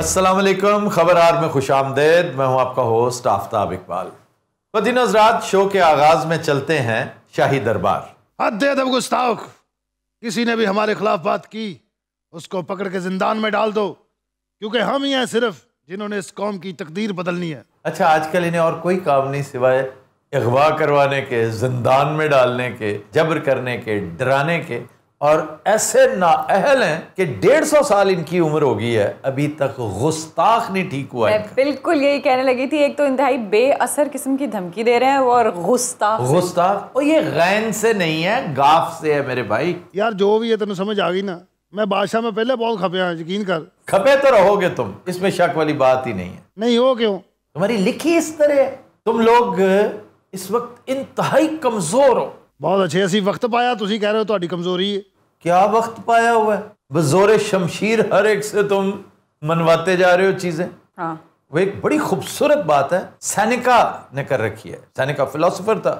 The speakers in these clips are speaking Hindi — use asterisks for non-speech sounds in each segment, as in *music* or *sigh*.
असलम खबर आर में खुश आमदेद मैं हूं आपका होस्ट आफ्ताब इकबाल बदिन हजरात शो के आगाज में चलते हैं शाही दरबार गुस्ताख किसी ने भी हमारे खिलाफ बात की उसको पकड़ के जिंदान में डाल दो क्योंकि हम ही हैं सिर्फ जिन्होंने इस कौम की तकदीर बदलनी है अच्छा आजकल इन्हें और कोई काम नहीं सिवाय अगवा करवाने के जिंदान में डालने के जबर करने के डराने के और ऐसे नाअहल हैं कि डेढ़ सौ साल इनकी उम्र हो गई है अभी तक गुस्ताख नहीं ठीक हुआ है बिल्कुल यही कहने लगी थी एक तो इंतहाई बेअसर किस्म की धमकी दे रहे हैं और गुस्ताख गुस्ताख और ये गैन से नहीं है गाफ से है मेरे भाई यार जो भी है तेन समझ आ गई ना मैं बादशाह में पहले बहुत खपे हैं यकीन कर खपे तो रहोगे तुम इसमें शक वाली बात ही नहीं है नहीं हो क्यों तुम्हारी लिखी इस तरह तुम लोग इस वक्त इंतहाई कमजोर हो बहुत अच्छे ऐसी वक्त पाया तुम कह रहे हो तो कमजोरी है क्या वक्त पाया हुआ है बजोरे शमशीर हर एक से तुम मनवाते जा रहे हो चीजें हाँ। वो एक बड़ी खूबसूरत बात है सैनिका ने कर रखी है सैनिका फिलोसोफर था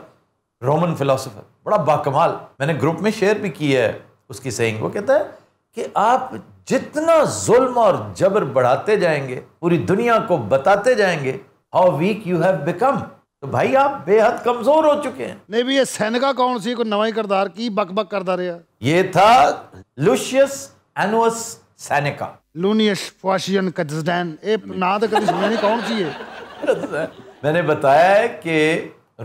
रोमन फिलोसोफर बड़ा बाकमाल मैंने ग्रुप में शेयर भी किया है उसकी सेइंग वो कहता है कि आप जितना जुल्म और जबर बढ़ाते जाएंगे पूरी दुनिया को बताते जाएंगे how weak you have become तो भाई आप बेहद कमजोर हो चुके हैं नहीं भी ये सैनिका कौन सी को नवाई करदार की बक बक करता रहा ये था लुशियस एनुअस सैनिका लूनियस फॉशियन कजन ए ना तो कभी सुना कौन सी है *laughs* मैंने बताया है कि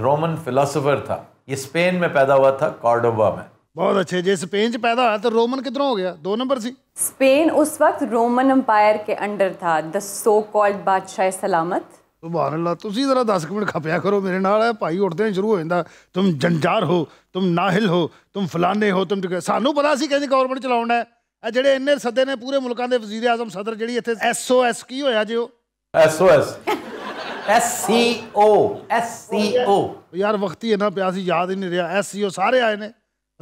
रोमन फिलोसोफर था ये स्पेन में पैदा हुआ था कॉर्डोबा में बहुत अच्छे जे स्पेन च पैदा हुआ तो रोमन कितना हो गया दो नंबर सी स्पेन उस वक्त रोमन एम्पायर के अंडर था द सो कॉल्ड बादशाह सलामत ਸੁਭਾਨ ਅੱਲਾ ਤੁਸੀਂ ਜ਼ਰਾ 10 ਮਿੰਟ ਖਪਿਆ ਕਰੋ ਮੇਰੇ ਨਾਲ ਹੈ ਭਾਈ ਉੱਠਦੇ ਸ਼ੁਰੂ ਹੋ ਜਾਂਦਾ ਤੁਮ ਜੰਜਾਰ ਹੋ ਤੁਮ ਨਾਹਿਲ ਹੋ ਤੁਮ ਫਲਾਣੇ ਹੋ ਤੁਮ ਸਾਨੂੰ ਪਤਾ ਸੀ ਕਹਿੰਦੇ ਗਵਰਨਮੈਂਟ ਚਲਾਉਣਾ ਹੈ ਆ ਜਿਹੜੇ ਇੰਨੇ ਸੱਦੇ ਨੇ ਪੂਰੇ ਮੁਲਕਾਂ ਦੇ ਵਜ਼ੀਰ ਆਜ਼ਮ ਸਦਰ ਜਿਹੜੀ ਇੱਥੇ ਐਸਓਐਸ ਕੀ ਹੋਇਆ ਜੀ ਉਹ ਐਸਓਐਸ ਐਸਸੀਓ ਐਸਸੀਓ ਯਾਰ ਵਕਤੀ ਇਹਨਾਂ ਪਿਆ ਸੀ ਯਾਦ ਹੀ ਨਹੀਂ ਰਿਹਾ ਐਸਸੀਓ ਸਾਰੇ ਆਏ ਨੇ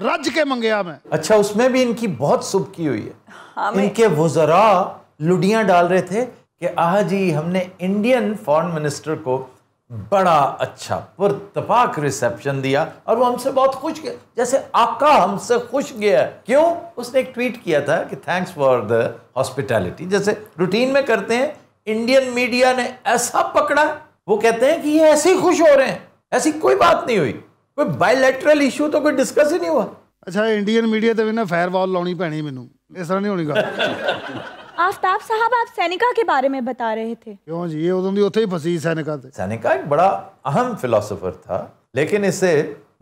रज के मंगया मैं अच्छा उसमें भी इनकी बहुत सुबकी हुई है इनके वजरा लुडियां डाल रहे थे कि आह जी हमने इंडियन फॉरेन मिनिस्टर को बड़ा अच्छा पुरतपाक रिसेप्शन दिया और वो हमसे बहुत खुश गया जैसे आका हमसे खुश गया क्यों उसने एक ट्वीट किया था कि थैंक्स फॉर द हॉस्पिटैलिटी जैसे रूटीन में करते हैं इंडियन मीडिया ने ऐसा पकड़ा वो कहते हैं कि ये ऐसे ही खुश हो रहे हैं ऐसी कोई बात नहीं हुई कोई ਬਾਇਲੈਟਰਲ इशू तो कोई डिस्कस ही नहीं हुआ अच्छा इंडियन मीडिया तो बिना ਨਾ ਫਾਇਰਵਾਲ ਲਾਉਣੀ ਪੈਣੀ ਮੈਨੂੰ ਇਸ ਤਰ੍ਹਾਂ ਨਹੀਂ ਹੋਣੀ आफ्ताब साहब आप सैनिका के बारे में बता रहे थे क्यों जी ये उधम उथे ही फसी सैनिका थे सैनिका एक बड़ा अहम फिलोसोफर था लेकिन इसे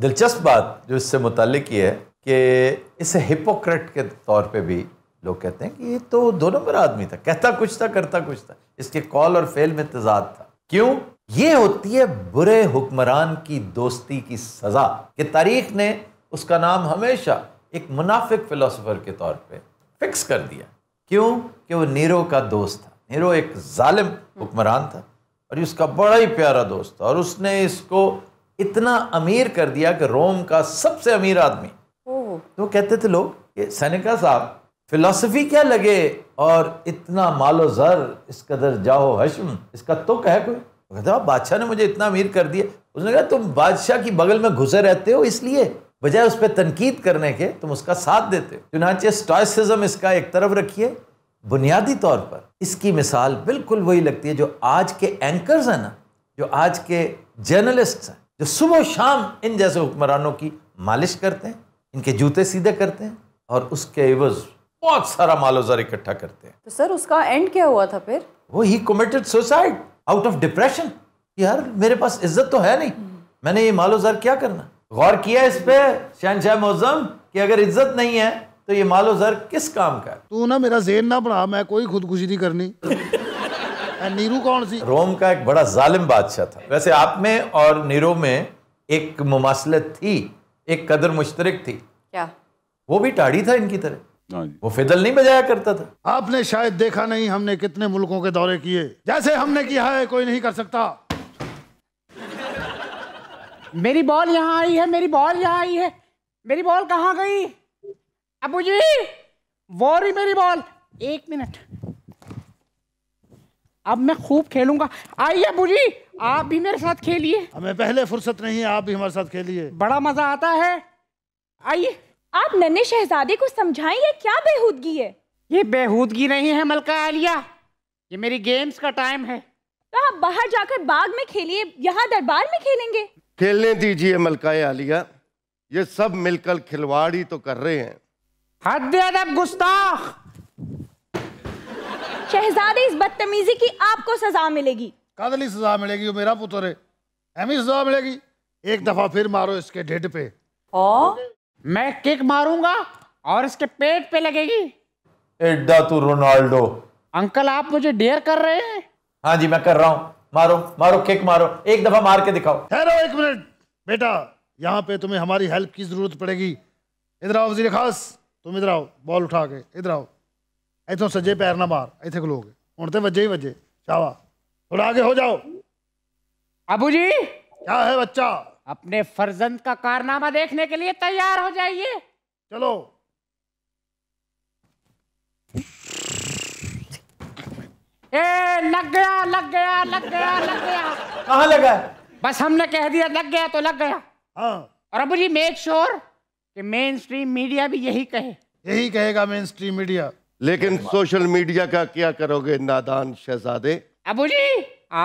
दिलचस्प बात जो इससे मुतालिक ये है कि इसे हिपोक्रेट के तौर पे भी लोग कहते हैं कि ये तो दो नंबर आदमी था कहता कुछ था करता कुछ था इसके कॉल और फेल में तजाद था क्यों ये होती है बुरे हुक्मरान की दोस्ती की सज़ा कि तारीख ने उसका नाम हमेशा एक मुनाफिक फ़िलासफ़र के तौर पे फिक्स कर दिया क्यों कि वो नीरो का दोस्त था नीरो एक जालिम हुक्मरान था और ये उसका बड़ा ही प्यारा दोस्त था और उसने इसको इतना अमीर कर दिया कि रोम का सबसे अमीर आदमी तो कहते थे लोग ये सैनिका साहब फिलासफी क्या लगे और इतना मालो जर इस कदर जाओ हशम इसका तो कह कोई कहते बादशाह ने मुझे इतना अमीर कर दिया उसने कहा तुम बादशाह की बगल में घुसे रहते हो इसलिए बजाय उस पर तनकीद करने के तुम उसका साथ देते हो चुनाचे स्टॉइसिज्म इसका एक तरफ रखिए बुनियादी तौर पर इसकी मिसाल बिल्कुल वही लगती है जो आज के एंकर्स हैं ना जो आज के जर्नलिस्ट हैं जो सुबह शाम इन जैसे हुक्मरानों की मालिश करते हैं इनके जूते सीधे करते हैं और उसके एवज बहुत सारा मालोजार इकट्ठा करते हैं तो सर उसका एंड क्या हुआ था फिर वो ही committed suicide out of depression यार मेरे पास इज्जत तो है नहीं मैंने ये मालोजार क्या करना गौर किया इस पे शहनशाह मौजम कि अगर इज्जत नहीं है तो ये मालो जर किस काम का तू ना मेरा जेन ना बना मैं कोई खुदकुशी नहीं करनी नीरू कौन सी रोम का एक बड़ा जालिम बादशाह था वैसे आप में और नीरू में एक मुमासलत थी एक कदर मुश्तरक थी क्या वो भी टाड़ी था इनकी तरह हाँ वो फिदल नहीं बजाया करता था आपने शायद देखा नहीं हमने कितने मुल्कों के दौरे किए जैसे हमने किया है कोई नहीं कर सकता मेरी बॉल यहाँ आई है मेरी बॉल यहाँ आई है मेरी बॉल कहाँ गई अबू जी वो रही मेरी बॉल एक मिनट अब मैं खूब खेलूंगा आइए अबू जी आप भी मेरे साथ खेलिए हमें पहले फुर्सत नहीं है आप भी हमारे साथ खेलिए बड़ा मजा आता है आइए आप नन्हे शहजादे को ये क्या बेहूदगी है ये बेहूदगी नहीं है मलका आलिया ये मेरी गेम्स का टाइम है तो आप बाहर जाकर बाग में खेलिए यहाँ दरबार में खेलेंगे खेलने दीजिए मलकाए आलिया ये सब मिलकर खिलवाड़ी तो कर रहे हैं हद अदब गुस्ताख शहजादी इस बदतमीजी की आपको सजा मिलेगी कादली सजा मिलेगी वो मेरा पुत्र है हमें सजा मिलेगी एक दफा फिर मारो इसके ढिड पे और मैं किक मारूंगा और इसके पेट पे लगेगी एड्डा तू रोनाल्डो अंकल आप मुझे डेयर कर रहे हैं हाँ जी मैं कर रहा हूँ मारो मारो किक मारो एक दफा मार के दिखाओ ठहरो एक मिनट बेटा यहाँ पे तुम्हें हमारी हेल्प की जरूरत पड़ेगी इधर आओ वजीर खास तुम इधर आओ बॉल उठा के इधर आओ इतों सजे पैर ना मार इतने खलोगे हूँ तो वजे ही वजे चावा थोड़ा आगे हो जाओ अबू जी क्या है बच्चा अपने फर्जंद का कारनामा देखने के लिए तैयार हो जाइए चलो ए लग गया लग गया लग गया लग गया कहाँ लगा बस हमने कह दिया लग गया तो लग गया हाँ और अब जी मेक श्योर कि मेन स्ट्रीम मीडिया भी यही कहे यही कहेगा मेन स्ट्रीम मीडिया लेकिन सोशल मीडिया का क्या करोगे नादान शहजादे अबू जी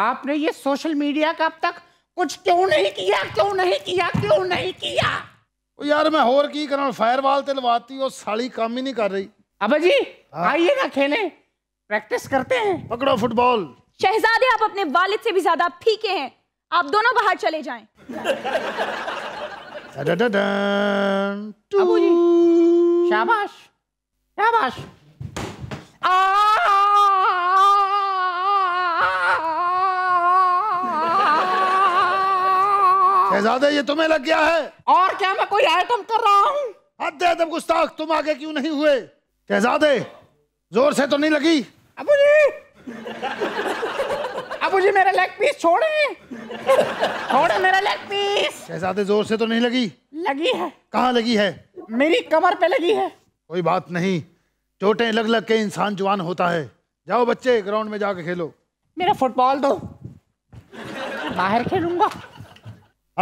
आपने ये सोशल मीडिया का अब तक कुछ क्यों नहीं किया क्यों नहीं किया क्यों नहीं किया ओ यार मैं होर की करा फायरवाल ते लवाती और साली काम ही नहीं कर रही अब जी हाँ। आइए ना खेलें प्रैक्टिस करते हैं पकड़ो फुटबॉल शहजादे आप अपने वालिद से भी ज्यादा फीके हैं आप दोनों बाहर चले जाए शाबाश शाबाश शहजादे ये तुम्हें लग गया है और क्या मैं कोई आइटम कर रहा हूँ हद गुस्ताख तुम आगे क्यों नहीं हुए शहजादे जोर से तो नहीं लगी अबू जी अबू जी मेरा लेग पीस छोड़े छोड़े मेरा लेग पीस शहजादे जोर से तो नहीं लगी लगी है कहाँ लगी है मेरी कमर पे लगी है कोई बात नहीं चोटें लग लग के इंसान जवान होता है जाओ बच्चे ग्राउंड में जाके खेलो मेरा फुटबॉल दो बाहर खेलूंगा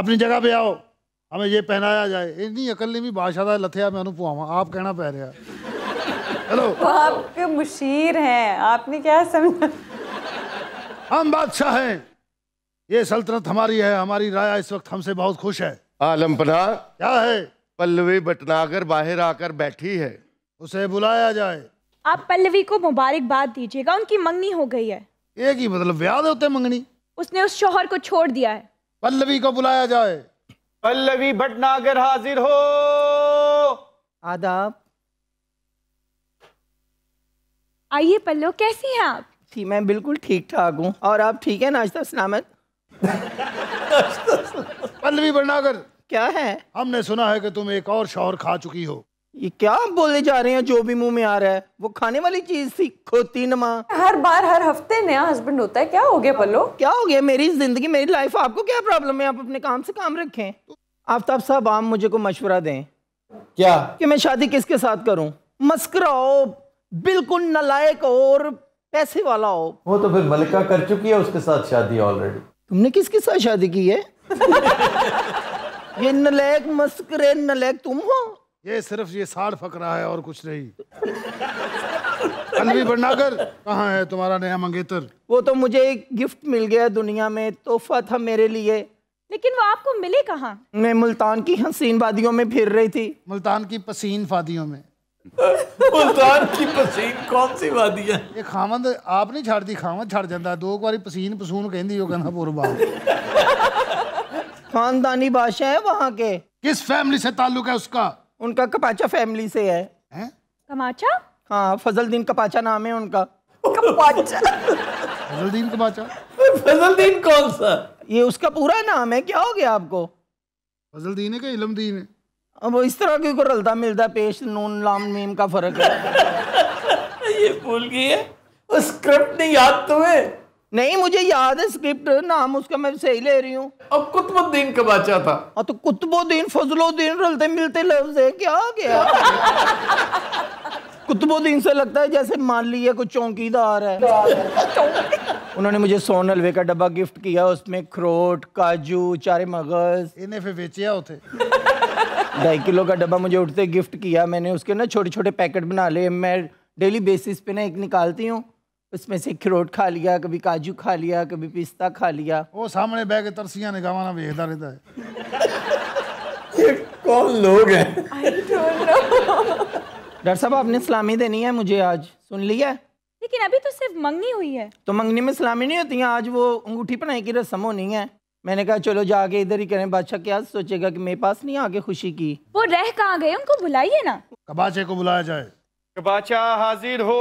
अपनी जगह पे आओ हमें ये पहनाया जाए इतनी अकल नहीं भी बादशाह लथे मैं अनुपुआ आप कहना पै हैं हेलो तो आप मुशीर हैं आपने क्या समझा हम बादशाह हैं ये सल्तनत हमारी है हमारी राया इस वक्त हमसे बहुत खुश है आलम पना क्या है पल्लवी बटनागर बाहर आकर बैठी है उसे बुलाया जाए आप पल्लवी को मुबारकबाद दीजिएगा उनकी मंगनी हो गई है एक ही मतलब व्याद होते मंगनी उसने उस शोहर को छोड़ दिया है पल्लवी को बुलाया जाए पल्लवी भटनागर हाजिर हो आदाब आइए पल्लो कैसी हैं आप जी मैं बिल्कुल ठीक ठाक हूँ और आप ठीक है नाश्ता सलामत पल्लवी बनाकर क्या है हमने सुना है कि तुम एक और शौहर खा चुकी हो ये क्या आप बोले जा रहे हैं जो भी मुंह में आ रहा है वो खाने वाली चीज थी खोती नमा हर बार हर हफ्ते नया हस्बैंड होता है क्या हो गया पल्लो क्या हो गया मेरी जिंदगी मेरी लाइफ आपको क्या प्रॉब्लम है आप अपने काम से काम रखें आफ्ताब साहब आप मुझे को मशवरा दें क्या कि मैं शादी किसके साथ करूं मस्कराओ बिल्कुल नलायक और पैसे वाला हो वो तो फिर मलिका कर चुकी है उसके साथ शादी ऑलरेडी तुमने किसके साथ शादी की है *laughs* ये नलायक मस्करे नलायक तुम हो ये सिर्फ ये साड़ फकरा है और कुछ नहीं अनवी भंडागर कहाँ है तुम्हारा नया मंगेतर वो तो मुझे एक गिफ्ट मिल गया दुनिया में तोहफा था मेरे लिए लेकिन वो आपको मिले कहाँ मैं मुल्तान की हसीन वादियों में फिर रही थी मुल्तान की पसीन वादियों में ਮੁਲਤਾਨ ਦੀ ਪਸੀਨ ਕੌਣ ਸੀ ਵਾਦੀ ਹੈ ਇਹ ਖਾਵੰਦ ਆਪ ਨਹੀਂ ਛੱਡਦੀ ਖਾਵੰਦ ਛੱਡ ਜਾਂਦਾ ਦੋ ਵਾਰੀ ਪਸੀਨ ਪਸੂਨ ਕਹਿੰਦੀ ਉਹ ਕਹਿੰਦਾ ਪੁਰਬਾ खानदानी बादशाह है वहाँ के किस फैमिली से ताल्लुक है उसका उनका कपाचा फैमिली से है, है? कमाचा हाँ फजलदीन कपाचा नाम है उनका कपाचा फजलदीन कपाचा फजलदीन कौन सा ये उसका पूरा नाम है क्या हो गया आपको फजलदीन है क्या इलमदीन है अब इस तरह की को रलता मिलता पेश नून लाम मीम का फर्क है *laughs* ये भूल गई है और स्क्रिप्ट नहीं याद तुम्हें नहीं मुझे याद है स्क्रिप्ट नाम उसका मैं सही ले रही हूँ अब कुतुबुद्दीन का बाचा हाँ, था और तो कुतुबुद्दीन फजलुद्दीन रलते मिलते लफ्ज है क्या क्या *laughs* कुतुबुद्दीन से लगता है जैसे मान लिया कोई चौकीदार है *laughs* उन्होंने मुझे सोन हलवे का डब्बा गिफ्ट किया उसमें खरोट काजू चारे मगज इन्हें फिर बेचिया होते ढाई किलो का डब्बा मुझे उठते गिफ्ट किया मैंने उसके ना छोटे छोटे पैकेट बना लिए मैं डेली बेसिस पे ना एक निकालती हूँ उसमें से खिरोट खा लिया कभी काजू खा लिया कभी पिस्ता खा लिया वो सामने बह के तरसियां ना वेखता रहता है ये कौन लोग हैं डॉक्टर साहब आपने सलामी देनी है मुझे आज सुन लिया लेकिन अभी तो सिर्फ मंगनी हुई है तो मंगनी में सलामी नहीं होती है आज वो अंगूठी पहनाई की रस्म होनी है मैंने कहा चलो जाके इधर ही करें बादशाह क्या सोचेगा कि मेरे पास नहीं आके खुशी की वो रह कहाँ गए उनको बुलाइए ना कबाचे को बुलाया जाए कबाचा हाजिर हो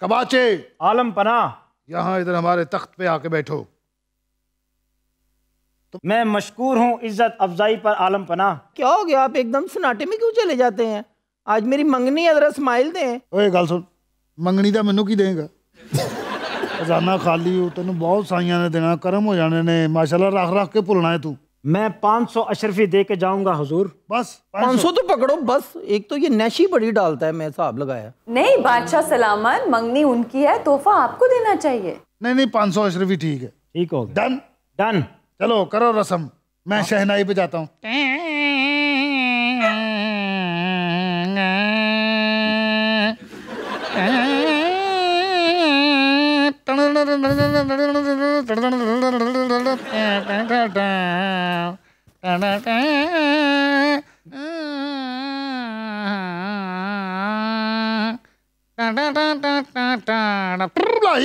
कबाचे आलम पना यहाँ इधर हमारे तख्त पे आके बैठो तो मैं मशकूर हूँ इज्जत अफजाई पर आलम पना क्या हो गया आप एकदम सनाटे में क्यों चले जाते हैं आज मेरी मंगनी है जरा स्माइल दें ਓਏ ਗੱਲ ਸੁਣ ਮੰਗਣੀ ਤਾਂ ਮੈਨੂੰ ਕੀ ਦੇਗਾ ਖਜ਼ਾਨਾ ਖਾਲੀ ਹੋ ਤੈਨੂੰ ਬਹੁਤ ने ਨੇ ਦੇਣਾ ਕਰਮ ਹੋ ਜਾਣੇ ਨੇ ਮਾਸ਼ਾਅੱਲਾ ਰੱਖ ਰੱਖ ਕੇ ਭੁੱਲਣਾ ਹੈ मैं पाँच सौ अशरफी दे के जाऊंगा हजूर बस 500 500 तो पकड़ो बस एक तो ये नशी बड़ी डालता है मैं हिसाब लगाया नहीं बादशाह सलामत मंगनी उनकी है तोहफा आपको देना चाहिए नहीं नहीं 500 अशरफी ठीक है ठीक हो गया डन डन चलो करो रसम मैं हाँ। शहनाई पे जाता हूँ हाँ।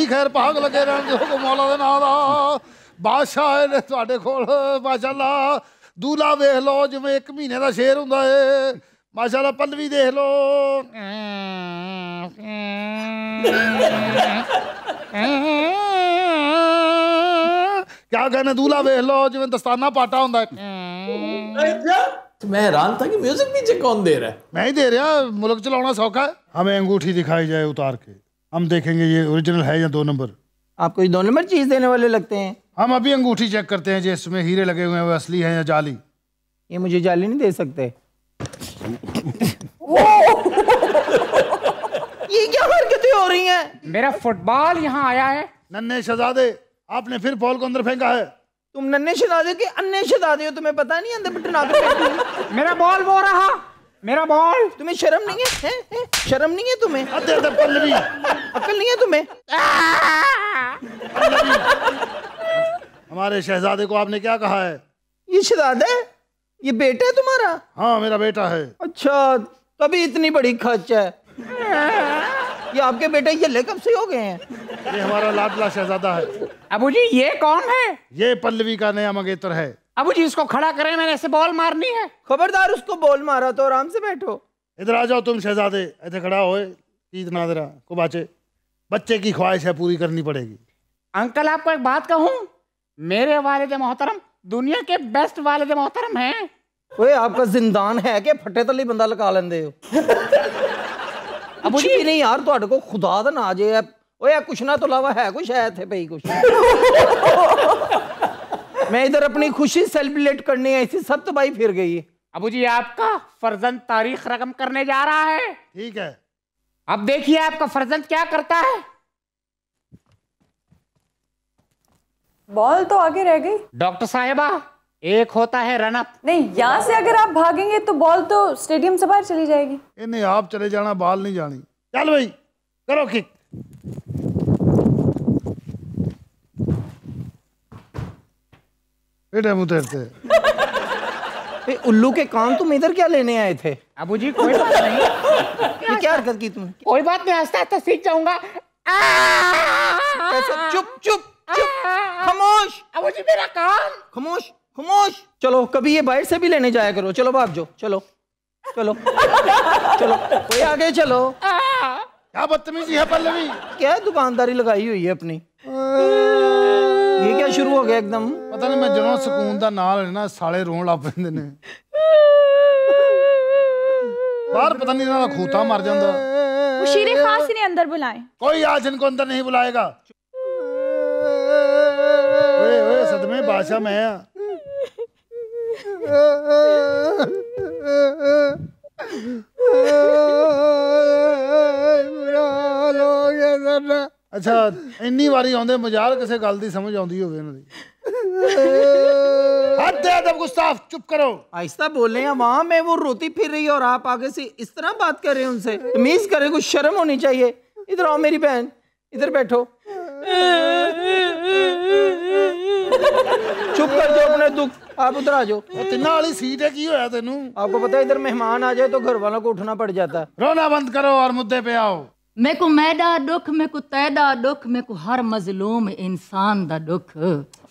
खैर पाग लगे रहने मौला दे ना बादशाह ਆਏ ਨੇ ਤੁਹਾਡੇ ਕੋਲ ਮਾਸ਼ਾਅੱਲਾ ਦੂਲਾ ਵੇਖ ਲਓ ਜਿਵੇਂ 1 ਮਹੀਨੇ ਦਾ ਸ਼ੇਰ ਹੁੰਦਾ ਏ ਮਾਸ਼ਾਅੱਲਾ ਪੱਲਵੀ क्या कहने दूल्हा वेख लो जिमें दस्ताना पाटा हों है अच्छा। मैं हैरान था कि म्यूजिक पीछे कौन दे रहा है मैं ही दे रहा मुल्क चलाना सौखा है हमें अंगूठी दिखाई जाए उतार के हम देखेंगे ये ओरिजिनल है या दो नंबर आपको ये दो नंबर चीज देने वाले लगते हैं हम अभी अंगूठी चेक करते हैं जिसमें हीरे लगे हुए हैं वो असली हैं या जाली ये मुझे जाली नहीं दे सकते *laughs* ये क्या हरकतें हो रही हैं मेरा फुटबॉल यहाँ आया है नन्हे शहजादे आपने फिर बॉल को अंदर फेंका है तुम नन्हे शहजादे के अन्य शहजादे हो तुम्हें पता नहीं अंदर बटन तो आकर मेरा बॉल वो रहा मेरा बॉल तुम्हें शर्म नहीं है, है, है? शर्म नहीं है तुम्हें अकल नहीं है तुम्हें हमारे शहजादे को आपने क्या कहा है ये शहजादे ये बेटा है तुम्हारा हाँ मेरा बेटा है अच्छा तभी इतनी बड़ी खर्च है ये आपके बेटे ये कब से हो गए हैं ये हमारा लाडला शहजादा है अबू जी ये कौन है ये पल्लवी का नया मंगेतर है अबू जी इसको खड़ा करें मैंने ऐसे बॉल मारनी है खबरदार उसको बॉल मारा तो आराम से बैठो इधर आ जाओ तुम शहजादे ऐसे खड़ा हो इतना जरा को बाचे बच्चे की ख्वाहिश है पूरी करनी पड़ेगी अंकल आपको एक बात कहूँ मेरे वालिद मोहतरम दुनिया के बेस्ट वालिद मोहतरम है ओए आपका जिंदान है कि फटे तले बंदा लगा लेंदे हो कुछ भी नहीं यार ਤੁਹਾਡੇ को खुदा ਦਾ ना जे ओए कुछ ना तो ਇਲਾਵਾ है कुछ है थे भाई कुछ मैं इधर अपनी खुशी सेलिब्रेट करने आई थी सब तो भाई फिर गई अबू जी आपका फर्जंद तारीख रकम करने जा रहा है ठीक है अब देखिए आपका फर्जंद क्या करता है बॉल तो आगे रह गई डॉक्टर साहेबा एक होता है रनअप नहीं यहाँ से अगर आप भागेंगे तो बॉल तो स्टेडियम से बाहर चली जाएगी ए, नहीं आप चले जाना बॉल नहीं जानी चल भाई करो किक उतरते उल्लू के कान तुम इधर क्या लेने आए थे अबू जी कोई बात नहीं क्या हरकत की तुमने कोई बात नहीं हंसता सीख जाऊंगा चुप चुप खामोश मुझे मेरा काम खामोश खामोश चलो कभी ये बाहर से भी लेने जाया करो चलो भाग जो चलो चलो चलो कोई आगे चलो क्या बदतमीजी है पल्लवी क्या दुकानदारी लगाई हुई है अपनी ये क्या शुरू हो गया एकदम पता नहीं मैं ਜਦੋਂ सुकून का नाल ਲੈਣਾ ਸਾਲੇ ਰੋਣ ਲੱਗ ਪੈਂਦੇ ਨੇ ਬਾਹਰ ਪਤਾ ਨਹੀਂ ਇਹਨਾਂ ਦਾ ਖੋਤਾ ਮਰ ਜਾਂਦਾ वो शेर खास ने अंदर बुलाए कोई आज इनको अंदर नहीं बुलाएगा में बादशाह में आया ਅੱਛਾ अच्छा, ਇੰਨੀ बोले हैं वहां में वो रोती फिर रही और आप आगे से इस तरह बात कर रहे हैं उनसे तमीज करें कुछ शर्म होनी चाहिए इधर आओ मेरी बहन इधर बैठो ਚੁੱਪ ਕਰ ਜਾਓ ਆਪਣੇ ਦੁੱਖ आप उधर आ जाओ तिना वाली सीट है की होया तेन आपको पता है इधर मेहमान आ जाए तो घर वालों को उठना पड़ जाता है रोना बंद करो और मुद्दे पे आओ मेरे को मैदा दुख मेरे को तैदा दुख मेरे को हर मजलूम इंसान दा दुख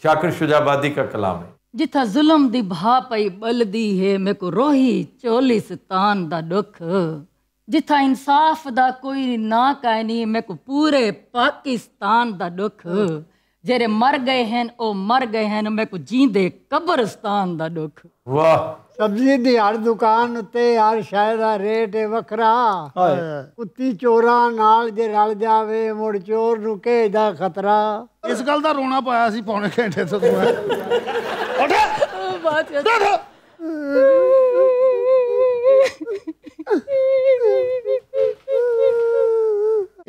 शाकिर शुजाबादी का कलाम है जिथा जुल्म दी भा पई बलदी है मेरे को रोही चोली सतान दा दुख जिथा इंसाफ दा कोई ना कहनी मेरे को पूरे पाकिस्तान दा दुख जेरे मर गए हैं ओ मर गए हैं मैं को जींदे कब्रिस्तान दा दुख वाह सब्जी दी हर दुकान ते हर शहर दा रेट वखरा कुत्ती चोरा नाल जे रल जावे मुड़ चोर रुके दा खतरा इस गल दा रोना पाया सी पौने घंटे से तू है उठ बात कर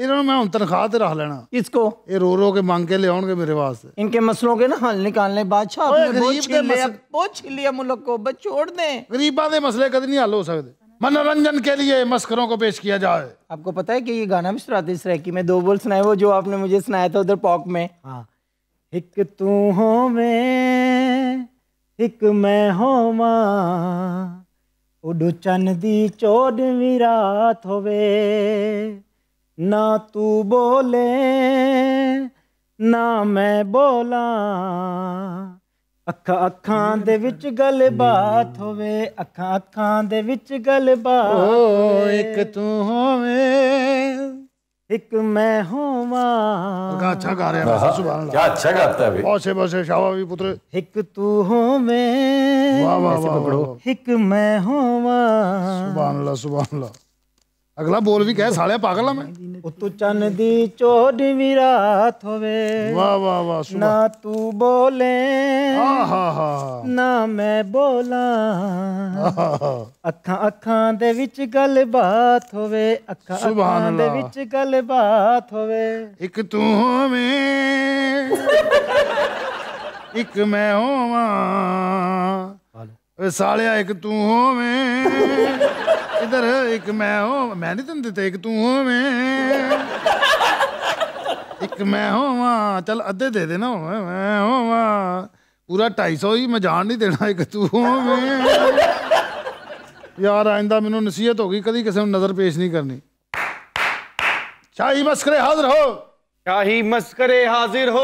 ਇਹਨਾਂ इनके मसलों के ना हल निकालने बादशाह मुल्क को बस छोड़ के लिए मस्करों को पेश किया जाए आपको पता है कि ये गाना भी सुनाते इस तरह की मैं दो बोल सुनाए वो जो आपने मुझे सुनाया था उधर पॉक में हाँ एक तू हो मैं एक मैं हो मां उडू चन दी चोडवी रात होवे ना तू बोले ना मैं बोला अखा अखा दे विच गल बात होवे अखा अखा दे विच गल बात ओ एक तू होवे एक मैं होवा क्या अच्छा गा रहा है हाँ। सुभान अल्लाह क्या अच्छा गाता है भाई बहुत से शाबा भी पुत्र एक तू होवे वाह वाह वाह एक मैं होवा सुभान अल्लाह सुभान अल्लाह ਅਗਲਾ ਬੋਲ ਵੀ ਕਹੇ ਸਾਲਿਆ ਪਾਗਲ ਆ ਮੈਂ ਉਤੋਂ ਚੰਨ ਦੀ ਚੋੜੀ ਵੀ ਰਾਤ ਹੋਵੇ ਵਾ ਵਾ ਵਾ ਨਾ ਤੂੰ ਬੋਲੇ ਆਹਾਹਾ ਨਾ ਮੈਂ ਬੋਲਾਂ ਅੱਖਾਂ ਅੱਖਾਂ ਦੇ ਵਿੱਚ ਗੱਲ ਬਾਤ ਹੋਵੇ ਅੱਖਾਂ ਅੱਖਾਂ ਦੇ ਵਿੱਚ ਗੱਲ ਬਾਤ ਹੋਵੇ ਇੱਕ ਤੂੰ ਹੋਵੇਂ ਇੱਕ ਮੈਂ ਹੋਵਾਂ ਓਏ ਸਾਲਿਆ ਇੱਕ ਤੂੰ ਹੋਵੇਂ इधर एक मैं हूँ मैं नहीं तंदे एक तू हो मैं एक मैं हो वहाँ चल अद्धे दे देना मैं हो वहाँ पूरा ढाई सौ ही मैं जान नहीं देना एक तू हो मैं यार आइंदा मैनू नसीहत होगी कभी किसी नज़र पेश नहीं करनी शाही मस्करे हाजिर हो शाही मस्करे हाजिर हो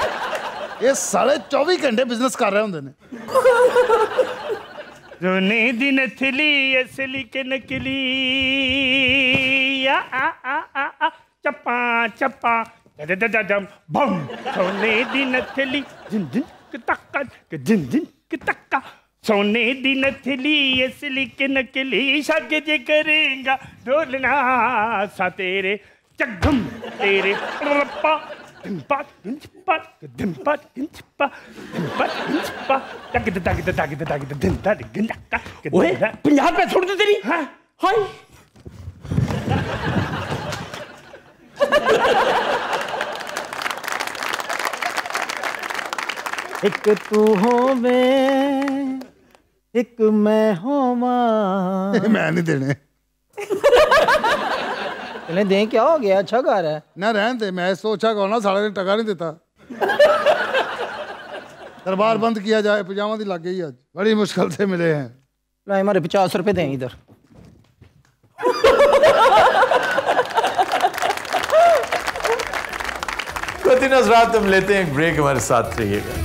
ये ਸਾਲੇ चौबी घंटे बिजनेस कर रहे होंगे दिन असली के नकली या आ आ आ आ चपा चपा दम बम सोने दी नथली जिन जिन के तक्का के जिन जिन के तक्का सोने असली के नकली शक जे करेगा डोलना सा तेरे चगम तेरे रप्पा ओए पंजाब में छोड़ दे तेरी हां हाय एक तू हो में एक मैं हो मां मैं नहीं देने इन्हें दें क्या हो गया अच्छा गा है ना रहन दे मैं सोचा सारा दिन टका नहीं देता दरबार बंद किया जाए पजामा दी लग गई आज बड़ी मुश्किल से मिले हैं लाए मारे पचास रुपए दें इधर दिन रात हम लेते हैं एक ब्रेक हमारे साथ रहिएगा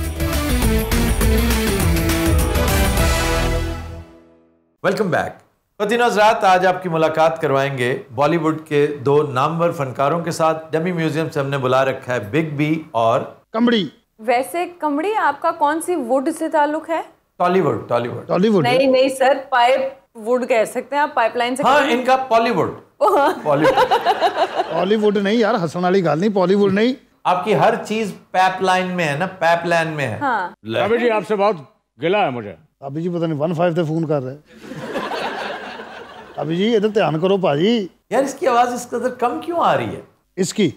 वेलकम बैक दिनोज तो हजरात आज आपकी मुलाकात करवाएंगे बॉलीवुड के दो नामवर फनकारों के साथ डमी म्यूजियम से हमने बुला रखा है बिग बी और कमड़ी वैसे कमड़ी आपका कौन सी वुड से ताल्लुक है टॉलीवुड टॉलीवुड टॉलीवुड नहीं नहीं सर पाइप वुड कह सकते हैं आप पाइपलाइन से हाँ इनका पॉलीवुड पॉलीवुड नहीं यार हसन वाली गाल नहीं पॉलीवुड नहीं आपकी हर चीज पाइपलाइन में है ना पाइपलाइन में है हाँ। जी आपसे बहुत गिला है मुझे अभी जी पता नहीं वन फाइव से फोन कर रहे हैं अभी जी इधर ध्यान करो भाजी यार इसकी आवाज इस कदर कम क्यों आ रही है इसकी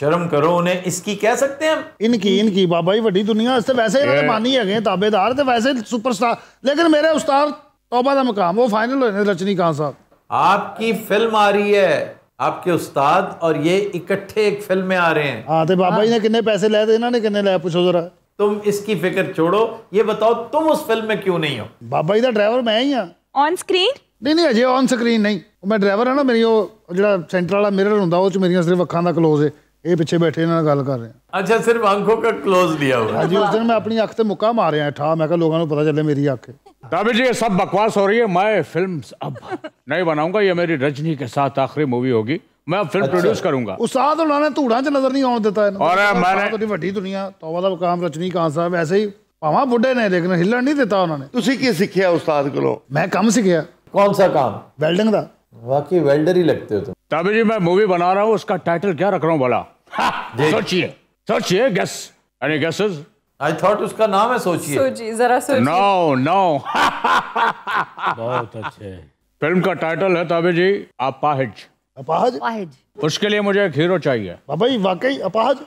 शर्म करो उन्हें इसकी कह सकते हैं हम इनकी इनकी बाबा जी बड़ी दुनिया इससे वैसे ही इन्होंने मानी है ताबेदार थे तो वैसे सुपरस्टार लेकिन मेरे उस्ताद तौबा का मुकाम वो फाइनल होने रजनी खान साहब आपकी फिल्म आ रही है आपके उस्ताद और ये इकट्ठे एक फिल्म में आ रहे हैं हाँ तो बाबा जी ने कितने पैसे लाए थे इन्होंने कितने लाए पूछो जरा तुम इसकी फिक्र छोड़ो ये बताओ तुम उस फिल्म में क्यों नहीं हो बाबा जी का ड्राइवर मैं ही हूँ ऑन स्क्रीन नहीं नहीं अजय ऑन स्क्रीन नहीं मैं ड्राइवर हाँ ना मेरी जो सेंटर वाला मिरर हों मेरिया सिर्फ अखा का क्लोज है ये पिछले बैठे इन्होंने गल कर रहे हैं अच्छा सिर्फ अंखों का क्लोज दिया हुआ है जी उस दिन मैं अपनी अख से मुक्का मार रहा है ठा मैं लोगों को पता चले मेरी अख तभी जी ये सब बकवास हो रही है मैं फिल्म अब नहीं बनाऊंगा ये मेरी रजनी के साथ आखिरी मूवी होगी मैं अब फिल्म प्रोड्यूस करूंगा उसाद उन्होंने धूड़ा च नजर नहीं आने देता है वही दुनिया तो मतलब काम रजनी कान साहब ऐसे ही भावा बुढ़े ने लेकिन हिलन नहीं दिता उन्होंने तुम्हें की सीखे उसताद को मैं कम सीखा कौन सा काम वेल्डिंग का वाकई वेल्डर ही लगते हो तुम तभी जी मैं मूवी बना रहा हूँ उसका टाइटल क्या रख रहा हूँ बोला सोचिए सोचिए guess any guesses I thought उसका नाम है सोचिए सोचिए जरा सोचिए नो नो बहुत अच्छे फिल्म का टाइटल है ताबे जी अपाहिज अपाहिज अपाहिज उसके लिए मुझे एक हीरो चाहिए भाई वाकई अपाहिज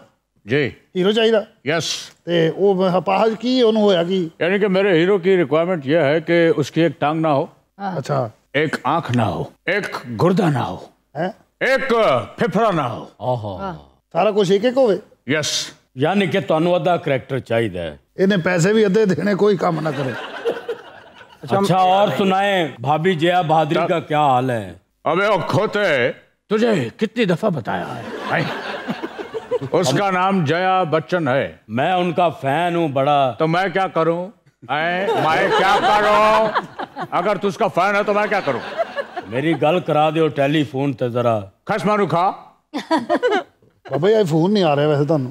जी हीरो चाहिए यस ते वो अपाहिज की ओन होया की यानी कि मेरे हीरो की रिक्वायरमेंट यह है कि उसकी एक टांग ना हो हाँ। अच्छा एक आंख ना हो एक गुर्दा ना हो एक फेफड़ा ना हो हाँ। सारा कुछ एक एक होवे यस यानी ਯਾਨੀ ਕਿ ਤੁਹਾਨੂੰ करैक्टर चाहिए इन्हें पैसे भी अद्धे देने कोई काम ना करे अच्छा, अच्छा और सुनाए भाभी जया बहादुरी का क्या हाल है अबे ओ खोते तुझे कितनी दफा बताया है भाई उसका नाम जया बच्चन है मैं उनका फैन हूँ बड़ा तो मैं क्या करूँ मैं क्या करो अगर तू उसका फैन है तो मैं क्या करूं मेरी गल करा दो टेलीफोन ते जरा खस मारू खा बाबा ये फोन नहीं आ रहे वैसे तुम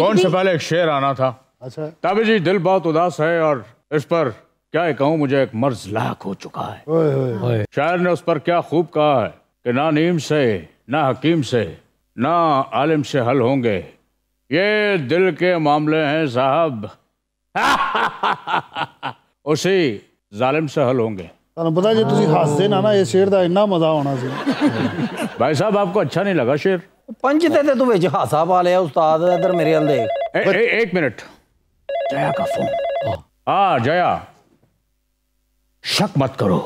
कौन से पहले एक शेर आना था अच्छा तब जी दिल बहुत उदास है और इस पर क्या कहूँ मुझे एक मर्ज लाख हो चुका है ओए, ओए, ओए। शायर ने उस पर क्या खूब कहा है कि ना नीम से ना हकीम से ना आलिम से हल होंगे ये दिल के मामले हैं साहब ਉਸੇ *laughs* जालिम ਸਹਲ ਹੋਣਗੇ ਤੁਹਾਨੂੰ ਪਤਾ ਜੇ ਤੁਸੀਂ ਹੱਸਦੇ ਨਾ ਨਾ ਇਹ ਸ਼ੇਰ ਦਾ ਇੰਨਾ ਮਜ਼ਾ ਆਉਣਾ ਸੀ ਭਾਈ ਸਾਹਿਬ ਆਪਕੋ ਅੱਛਾ ਨਹੀਂ ਲਗਾ ਸ਼ੇਰ पंच ते तू बिच हासा पा लिया उस्ताद इधर मेरे हल देख एक मिनट जया का फोन हाँ जया शक मत करो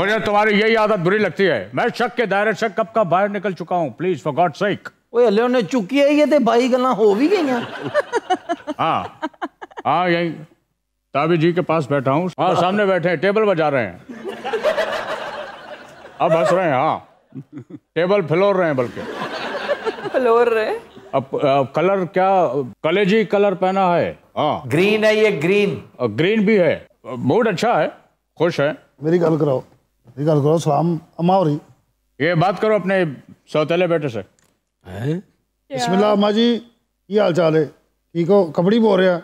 मुझे तुम्हारी यही आदत बुरी लगती है मैं शक के दायरे से कब का बाहर निकल चुका हूँ प्लीज फॉर गॉड सेक ओए हले उन्हें चुकी है ये ते भाई गल्ला हो भी गई हाँ हाँ यही ताबी जी के पास बैठा हूँ हाँ सामने बैठे हैं टेबल बजा रहे हैं अब हंस रहे हैं हाँ टेबल फ्लोर रहे हैं बल्कि फ्लोर रहे अब, अब कलर क्या कलेजी कलर पहना है हाँ ग्रीन है ये ग्रीन ग्रीन भी है मूड अच्छा है खुश है मेरी गल करो मेरी गल करो सलाम अम्मा हो रही ये बात करो अपने सौतेले बेटे से बिस्मिल्लाह अम्मा जी की हाल चाल है ठीक हो कपड़ी बोल रहे हैं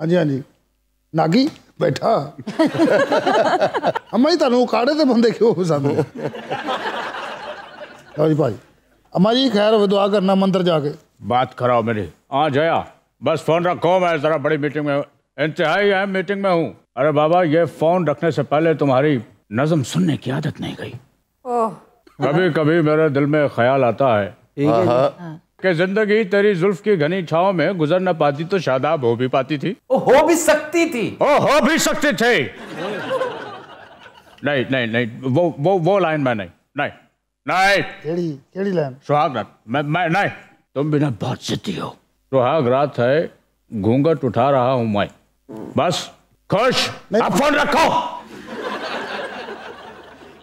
हाँ जी हाँ जी नागी बैठा अम्मा जी तुम ਕਾੜੇ तो बंदे क्यों ਪਸੰਦ ਨੇ ਲਓ ਜੀ ਭਾਈ ਅਮਾ ਜੀ ਖੈਰ ਹੋ ਦੁਆ ਕਰਨਾ बात कराओ मेरी हाँ जया बस फोन रखो मैं जरा बड़ी मीटिंग में इंतहाई अहम मीटिंग में हूँ अरे बाबा ये फोन रखने से पहले तुम्हारी नजम सुनने की आदत नहीं गई कभी कभी मेरे दिल में ख्याल आता है कि जिंदगी तेरी जुल्फ की घनी छाओ में गुजर न पाती तो शादाब हो भी पाती थी ओ, हो भी सकती थी ओ, हो भी सकती थी नहीं नहीं नहीं वो वो वो लाइन में नहीं नहीं नहीं केड़ी केड़ी लाइन सुहाग रात मैं मैं नहीं तुम बिना बहुत सीती हो सुहाग रात है घूंघट उठा रहा हूं मैं बस खुश अब फोन रखो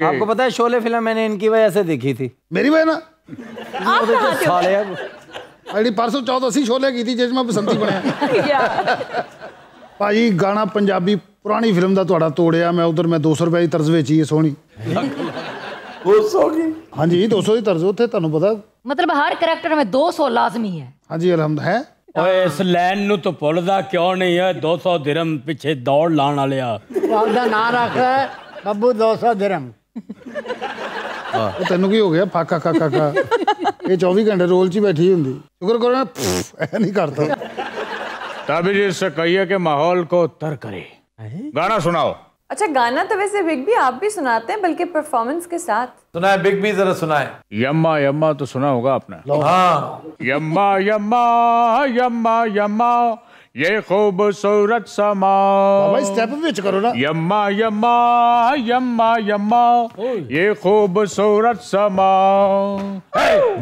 आपको पता है शोले फिल्म मैंने इनकी वजह से देखी थी मेरी वजह ना ਉਹਦੇ ਚ ਸਾਲੇ ਆ ਜਿਹੜੀ ਪਰਸੋਂ ਚੌਦ ਅਸੀਂ ਛੋਲੇ ਕੀਤੀ ਜਿਸ ਮੈਂ ਬਸੰਤੀ ਬਣਿਆ ਭਾਜੀ ਗਾਣਾ ਪੰਜਾਬੀ ਪੁਰਾਣੀ ਫਿਲਮ ਦਾ ਤੁਹਾਡਾ ਤੋੜਿਆ ਮੈਂ ਉਧਰ ਮੈਂ 200 ਰੁਪਏ ਦੀ ਤਰਜ਼ ਵੇਚੀ ਸੋਹਣੀ 200 ਕੀ ਹਾਂਜੀ 200 ਦੀ ਤਰਜ਼ ਉੱਥੇ ਤੁਹਾਨੂੰ ਪਤਾ ਮਤਲਬ ਹਰ ਕੈਰੈਕਟਰ ਵਿੱਚ 200 ਲਾਜ਼ਮੀ ਹੈ ਹਾਂਜੀ ਅਲਹਮਦ ਹੈ ਓਏ ਇਸ ਲੈਨ ਨੂੰ ਤਾਂ ਭੁੱਲਦਾ ਕਿਉਂ ਨਹੀਂ ਹੈ 200 ਧਰਮ ਪਿੱਛੇ ਦੌੜ ਲਾਣ ਵਾਲਿਆ ਉਹਦਾ ਨਾਂ ਰੱਖਦਾ ਬੱਬੂ 200 ਧਰਮ हाँ। तेन की हो गया ਗਿਆ ਫਾਕਾ ਕਾ ਕਾ ये चौबी घंटे रोल ਰੋਲ 'ਚ ਹੀ ਬੈਠੀ ਹੁੰਦੀ ਸ਼ੁਕਰ नहीं करता ताबिर इससे कहिए कि माहौल को तर करे गाना सुनाओ अच्छा गाना तो वैसे बिग बी आप भी सुनाते हैं बल्कि परफॉर्मेंस के साथ सुनाए बिग बी जरा सुनाए यम्मा यम्मा तो सुना होगा आपने हाँ यम्मा यम्मा यम्मा यम्मा ये खूबसूरत समा स्टेप अच्छा विच करो ना यम्मा यम्मा यम्मा यम्मा ये खूबसूरत समा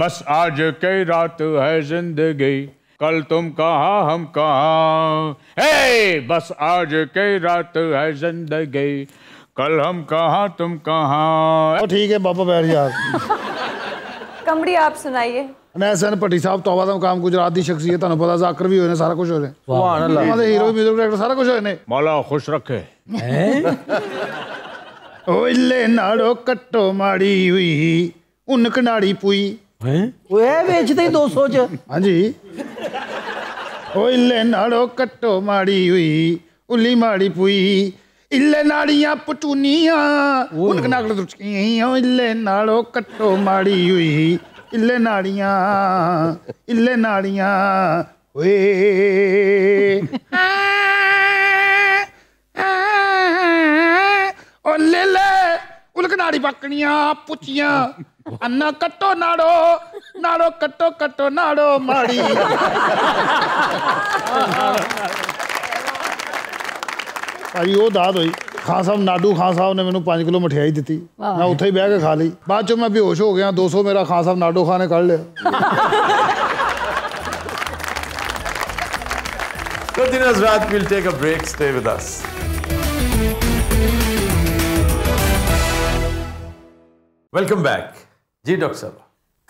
बस आज के रात है जिंदगी कल तुम कहाँ हम कहाँ हे बस आज के रात है जिंदगी कल हम कहाँ तुम कहाँ ठीक है बाबा बैर यार कमड़ी आप सुनाइए અને આ સન પટ્ટી સાહેબ તો આવા દમકામ ગુજરાતની ક્ષક્ષીય તનો બતા ઝાકર ભી હોય ને સારા કુછ હોય વાહ સુબાન અલ્લાહ માનો હીરો મેજિક કેરેક્ટર સારા કુછ હોય ને મલા ખુશ રાખે ઓઈલે નાડો કટ્ટો માડી હુઈ ઉન કનાડી પૂઈ હે ઓય વેચતી 200 ચ હાજી ઓઈલે નાડો કટ્ટો માડી હુઈ ઉલી માડી પૂઈ ઈલે નાડીયા પચુનિયા ઉન નાગલ દુરચહી ઓઈલે નાડો કટ્ટો માડી હુઈ ਇੱਲੇ ਨਾਲੀਆਂ ਇੱਲੇ ਨਾਲੀਆਂ ਓਏ ਓ ਲੈ ਲੈ ਉਲਕ ਨਾੜੀ ਪੱਕਣੀਆਂ ਪੁੱਚੀਆਂ ਅੰਨਾ ਕੱਟੋ ਨਾੜੋ ਨਾੜੋ ਕੱਟੋ ਕੱਟੋ ਨਾੜੋ ਮਾੜੀ ਭਾਈ ਉਹ ਦਾਦ ਹੋਈ खान साहब नाडू खान साहब ने मैं पांच किलो मठियाई दी मैं उतें बह के खा ली बाद चो मैं बेहोश हो गया दो सौ मेरा खान साहब नाडू खान कड़ लिया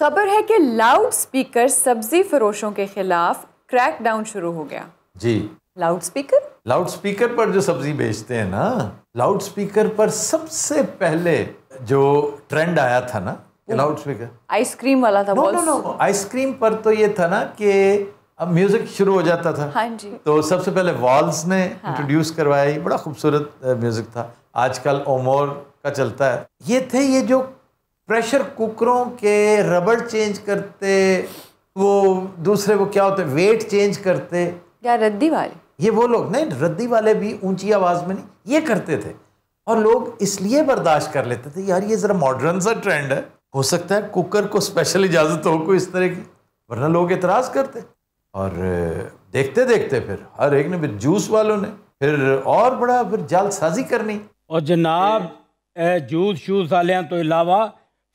खबर है कि लाउड स्पीकर सब्जी फरोशों के खिलाफ क्रैकडाउन शुरू हो गया जी लाउड स्पीकर लाउड स्पीकर पर जो सब्जी बेचते हैं ना लाउड स्पीकर पर सबसे पहले जो ट्रेंड आया था ना लाउड स्पीकर आइसक्रीम वाला था नो नो नो आइसक्रीम पर तो ये था ना कि अब म्यूजिक शुरू हो जाता था हाँ जी तो सबसे पहले वॉल्स ने हाँ। इंट्रोड्यूस करवाया बड़ा खूबसूरत म्यूजिक था आजकल ओमोर का चलता है ये थे ये जो प्रेशर कुकरों के रबड़ चेंज करते वो दूसरे वो क्या होते वेट चेंज करते क्या रद्दी वाले ये वो लोग नहीं रद्दी वाले भी ऊंची आवाज़ में नहीं ये करते थे और लोग इसलिए बर्दाश्त कर लेते थे यार ये ज़रा मॉडर्न सा ट्रेंड है हो सकता है कुकर को स्पेशल इजाज़त हो कोई इस तरह की वरना लोग इतराज करते और देखते देखते फिर हर एक ने फिर जूस वालों ने फिर और बड़ा फिर जालसाजी करनी और जनाब जूस शूस वालियां तो इलावा